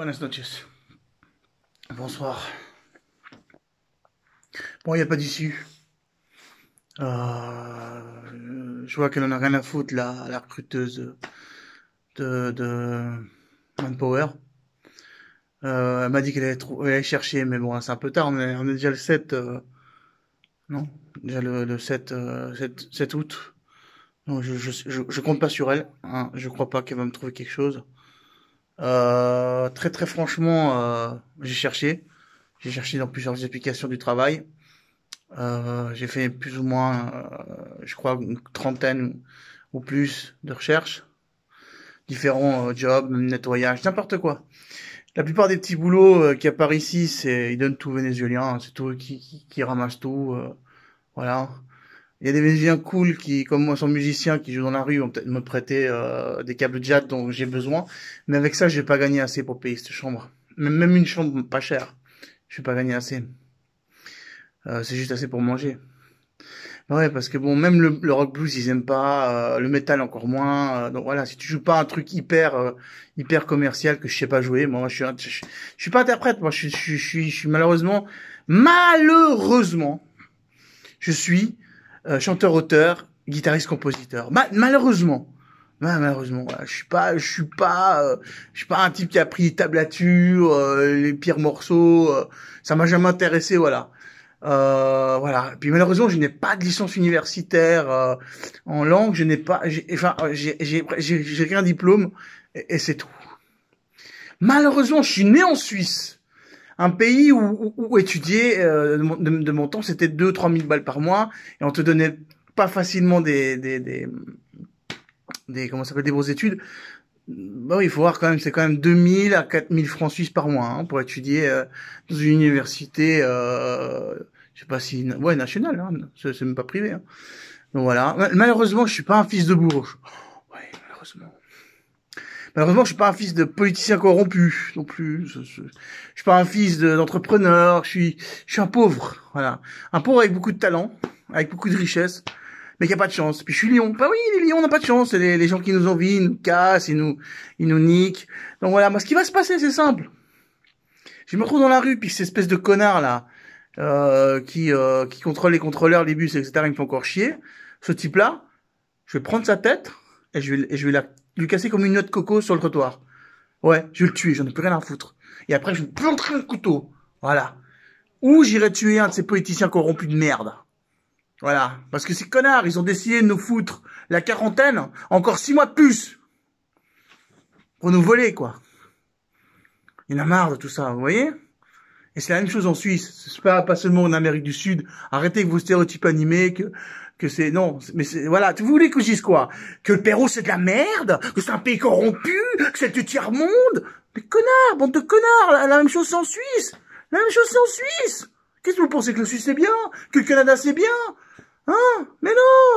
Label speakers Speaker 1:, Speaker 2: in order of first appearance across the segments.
Speaker 1: Buenas noches. Bonsoir. Bon, il n'y a pas d'issue. Euh, je vois qu'elle en a rien à foutre, là, la recruteuse de, Manpower. Euh, elle m'a dit qu'elle allait, chercher, mais bon, c'est un peu tard, on est, déjà le 7, euh, non, déjà le, 7, 7, août. je, ne compte pas sur elle, hein, je crois pas qu'elle va me trouver quelque chose. Euh, très très franchement, euh, j'ai cherché. J'ai cherché dans plusieurs applications du travail. Euh, j'ai fait plus ou moins, je crois, une trentaine ou plus de recherches. Différents jobs, nettoyage, n'importe quoi. La plupart des petits boulots qui apparaissent ici, c'est ils donnent tout vénézuélien, hein, c'est tout qui, qui, qui ramasse tout, voilà il y a des musiciens cool qui, comme moi, sont musiciens, qui jouent dans la rue, vont peut-être me prêter euh, des câbles jazz dont j'ai besoin. Mais avec ça, j'ai pas gagné assez pour payer cette chambre. Même une chambre pas chère, je vais pas gagné assez. Euh, c'est juste assez pour manger. Bah ouais, parce que bon, même le, rock blues, ils aiment pas, euh, le métal encore moins. Euh, donc voilà, si tu joues pas un truc hyper hyper commercial que je sais pas jouer, moi, je suis je, suis pas interprète, moi je, je, je, suis malheureusement malheureusement je suis euh, chanteur-auteur, guitariste-compositeur. malheureusement, malheureusement, je suis pas, je suis pas, euh, je suis pas un type qui a pris tablature, euh, les pires morceaux. ça m'a jamais intéressé, voilà. voilà. Puis malheureusement, je n'ai pas de licence universitaire en langue. Je n'ai pas, enfin, j'ai rien diplôme et, et c'est tout. Malheureusement, je suis né en Suisse un pays où, où, où étudier euh, de, de, mon temps, c'était 2-3 000 balles par mois, et on te donnait pas facilement des, des, des, des comment s'appelle, des beaux études. Bon, bah il faut voir quand même, c'est quand même 2000 à 4000 francs suisses par mois hein, pour étudier euh, dans une université, euh, je sais pas si, ouais, nationale, hein, c'est même pas privé. Hein. Donc voilà. Malheureusement, je suis pas un fils de bourreau. Ouais, malheureusement. Malheureusement, je suis pas un fils de politicien corrompu non plus. Je, je, suis pas un fils d'entrepreneur. je suis, je suis un pauvre. Voilà, un pauvre avec beaucoup de talent, avec beaucoup de richesse, mais qui a pas de chance. Puis je suis lion. Bah oui, les lions n'ont pas de chance. Les, les gens qui nous envient, ils nous cassent, ils nous, ils nous niquent. Donc voilà, moi, ce qui va se passer, c'est simple. Je me retrouve dans la rue, puis cette espèce de connard là, euh, qui, euh, qui contrôle les contrôleurs, les bus, etc. Il me fait encore chier. Ce type-là, je vais prendre sa tête et je vais, et je vais la lui casser comme une noix de coco sur le trottoir. Ouais, je vais le tuer, j'en ai plus rien à foutre. Et après, je plante planter un couteau. Voilà. Ou j'irai tuer un de ces politiciens corrompus de merde. Voilà. Parce que ces connards, ils ont décidé de nous foutre la quarantaine encore six mois de plus. Pour nous voler, quoi. Il en a marre de tout ça, vous voyez et c'est la même chose en Suisse, c'est pas, pas seulement en Amérique du Sud. Arrêtez que vos stéréotypes animés, que, que c'est, non, mais c'est, voilà. Vous voulez que je dise quoi? Que le Pérou c'est de la merde? Que c'est un pays corrompu? Que c'est du tiers-monde? Mais connard, bande de connards! La, même chose c'est en Suisse! La même chose c'est en Suisse! Qu'est-ce que vous pensez que le Suisse c'est bien? Que le Canada c'est bien? Hein? Mais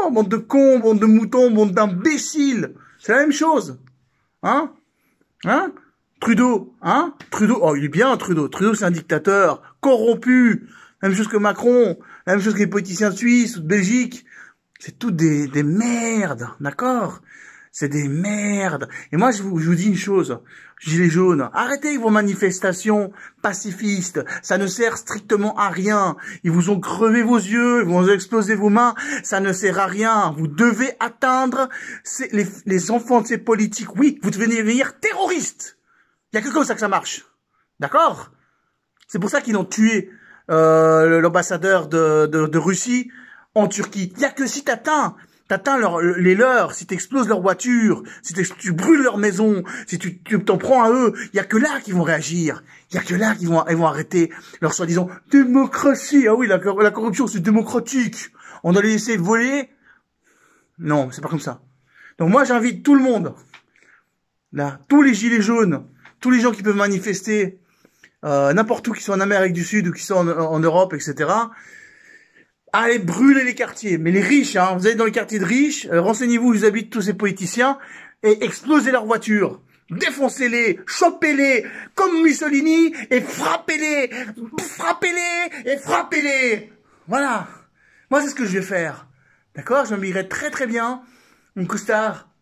Speaker 1: non! Bande de cons, bande de moutons, bande d'imbéciles! C'est la même chose! Hein? Hein? Trudeau, hein Trudeau, oh il est bien Trudeau, Trudeau c'est un dictateur, corrompu, même chose que Macron, même chose que les politiciens suisses, ou de Belgique, c'est tout des, des merdes, d'accord C'est des merdes. Et moi je vous, je vous dis une chose, Gilets jaunes, arrêtez vos manifestations pacifistes, ça ne sert strictement à rien, ils vous ont crevé vos yeux, ils vous ont explosé vos mains, ça ne sert à rien, vous devez atteindre les, enfants de ces politiques, oui, vous devez devenir terroristes il y a que comme ça que ça marche. D'accord C'est pour ça qu'ils ont tué euh, l'ambassadeur de, Russie en Turquie. Il n'y a que si tu t'atteins leur, les leurs, si exploses leur voiture, si tu brûles leur maison, si tu t'en prends à eux, il n'y a que là qu'ils vont réagir. Il n'y a que là qu'ils vont, ils vont arrêter leur soi-disant démocratie. Ah oui, la, la corruption, c'est démocratique. On doit les laisser voler. Non, c'est pas comme ça. Donc moi, j'invite tout le monde, là, tous les gilets jaunes, tous les gens qui peuvent manifester, euh, n'importe où, qui sont en Amérique du Sud ou qui sont en, Europe, etc., allez brûler les quartiers. Mais les riches, hein, vous allez dans les quartiers de riches, euh, renseignez-vous où ils habitent tous ces politiciens, et explosez leurs voitures. Défoncez-les, chopez-les, comme Mussolini, et frappez-les, frappez-les, et frappez-les. Voilà. Moi, c'est ce que je vais faire. D'accord Je m'habillerai très très bien, mon costard,